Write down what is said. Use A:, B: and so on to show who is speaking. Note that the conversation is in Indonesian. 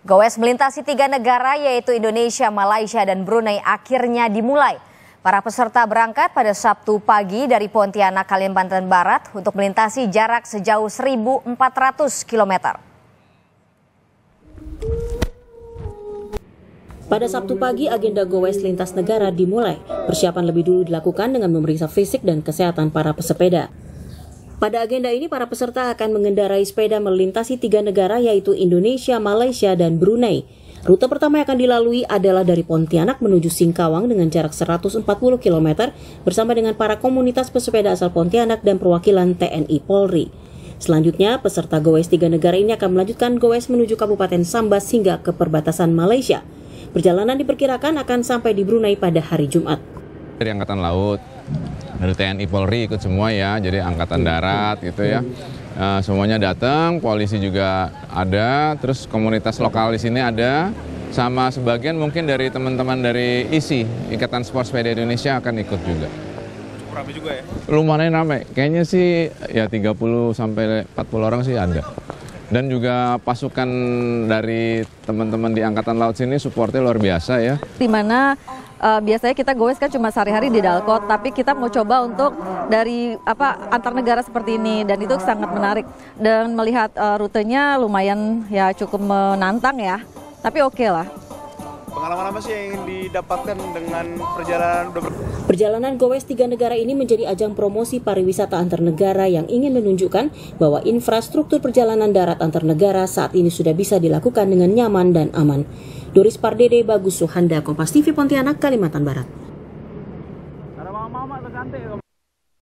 A: Gowes melintasi tiga negara yaitu Indonesia, Malaysia, dan Brunei akhirnya dimulai. Para peserta berangkat pada Sabtu pagi dari Pontianak, Kalimantan Barat untuk melintasi jarak sejauh 1.400 km.
B: Pada Sabtu pagi, agenda gowes lintas negara dimulai. Persiapan lebih dulu dilakukan dengan memeriksa fisik dan kesehatan para pesepeda. Pada agenda ini, para peserta akan mengendarai sepeda melintasi tiga negara yaitu Indonesia, Malaysia, dan Brunei. Rute pertama yang akan dilalui adalah dari Pontianak menuju Singkawang dengan jarak 140 km bersama dengan para komunitas pesepeda asal Pontianak dan perwakilan TNI Polri. Selanjutnya, peserta goes tiga negara ini akan melanjutkan goes menuju Kabupaten Sambas hingga ke perbatasan Malaysia. Perjalanan diperkirakan akan sampai di Brunei pada hari Jumat.
C: Dari Angkatan Laut, dari TNI Polri ikut semua ya jadi angkatan darat gitu ya uh, semuanya datang polisi juga ada terus komunitas lokal di sini ada sama sebagian mungkin dari teman-teman dari ISI Ikatan Sport Sepeda Indonesia akan ikut juga rame juga ya? Lumayan rame, kayaknya sih ya 30 sampai 40 orang sih ada dan juga pasukan dari teman-teman di angkatan laut sini supportnya luar biasa ya.
D: Di mana uh, biasanya kita goes kan cuma sehari-hari di Dalkot, tapi kita mau coba untuk dari apa antar negara seperti ini dan itu sangat menarik dan melihat uh, rutenya lumayan ya cukup
B: menantang ya, tapi oke okay lah.
C: Pengalaman apa sih yang didapatkan dengan perjalanan
B: Perjalanan Gowes tiga negara ini menjadi ajang promosi pariwisata antar negara yang ingin menunjukkan bahwa infrastruktur perjalanan darat antar negara saat ini sudah bisa dilakukan dengan nyaman dan aman. Doris Pardede Bagus Suhanda, Kompas TV Pontianak, Kalimantan Barat.